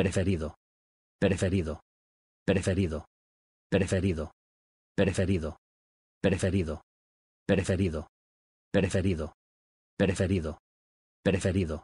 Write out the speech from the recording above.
preferido, preferido, preferido, preferido, preferido, preferido, preferido, preferido, preferido, preferido